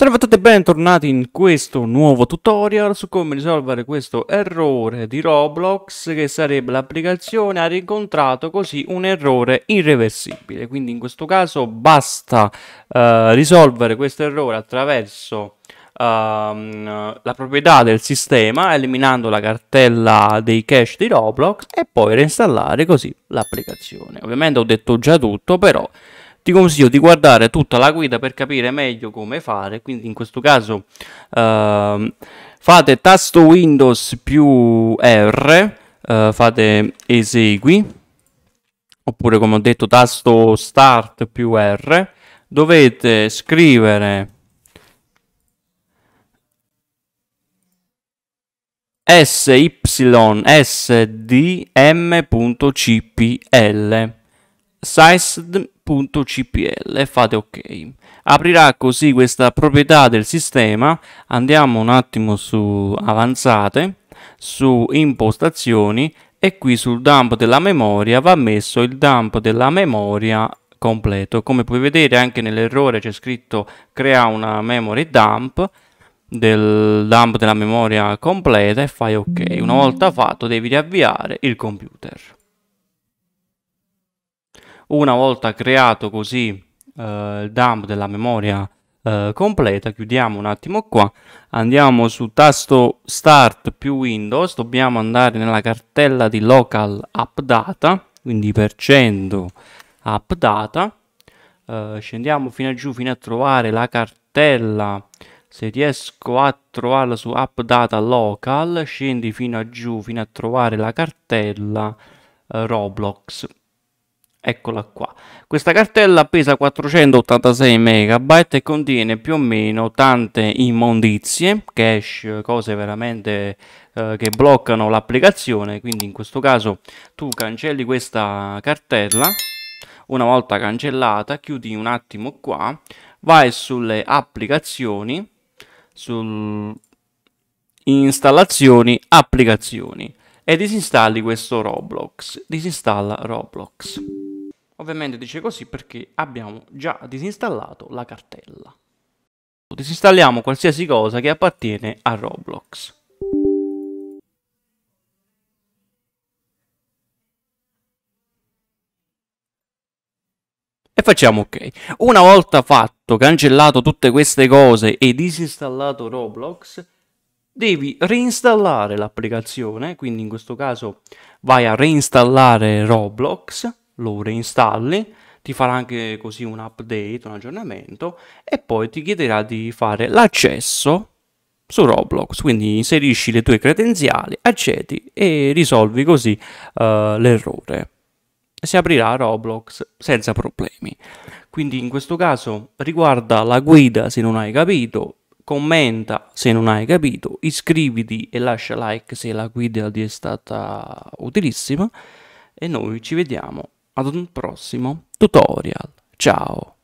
Salve a tutti e bentornati in questo nuovo tutorial su come risolvere questo errore di Roblox che sarebbe l'applicazione ha rincontrato così un errore irreversibile quindi in questo caso basta eh, risolvere questo errore attraverso ehm, la proprietà del sistema eliminando la cartella dei cache di Roblox e poi reinstallare così l'applicazione. Ovviamente ho detto già tutto, però ti consiglio di guardare tutta la guida per capire meglio come fare, quindi in questo caso eh, fate tasto Windows più R, eh, fate esegui, oppure come ho detto tasto Start più R, dovete scrivere sysdm.cpl sized .cpl e fate ok aprirà così questa proprietà del sistema andiamo un attimo su avanzate su impostazioni e qui sul dump della memoria va messo il dump della memoria completo come puoi vedere anche nell'errore c'è scritto crea una memory dump del dump della memoria completa e fai ok una volta fatto devi riavviare il computer una volta creato così eh, il dump della memoria eh, completa, chiudiamo un attimo qua, andiamo su tasto Start più Windows, dobbiamo andare nella cartella di Local App Data, quindi per 100 App Data, eh, scendiamo fino a giù fino a trovare la cartella se riesco a trovarla su app data local scendi fino a giù fino a trovare la cartella eh, roblox Eccola qua. Questa cartella pesa 486 MB e contiene più o meno tante immondizie, cache, cose veramente eh, che bloccano l'applicazione, quindi in questo caso tu cancelli questa cartella, una volta cancellata chiudi un attimo qua, vai sulle applicazioni, su installazioni, applicazioni e disinstalli questo Roblox, disinstalla Roblox. Ovviamente dice così perché abbiamo già disinstallato la cartella. Disinstalliamo qualsiasi cosa che appartiene a Roblox. E facciamo ok. Una volta fatto, cancellato tutte queste cose e disinstallato Roblox, devi reinstallare l'applicazione, quindi in questo caso vai a reinstallare Roblox lo reinstalli, ti farà anche così un update, un aggiornamento e poi ti chiederà di fare l'accesso su Roblox, quindi inserisci le tue credenziali, accedi e risolvi così uh, l'errore. Si aprirà Roblox senza problemi. Quindi in questo caso riguarda la guida se non hai capito, commenta se non hai capito, iscriviti e lascia like se la guida ti è stata utilissima e noi ci vediamo ad un prossimo tutorial. Ciao!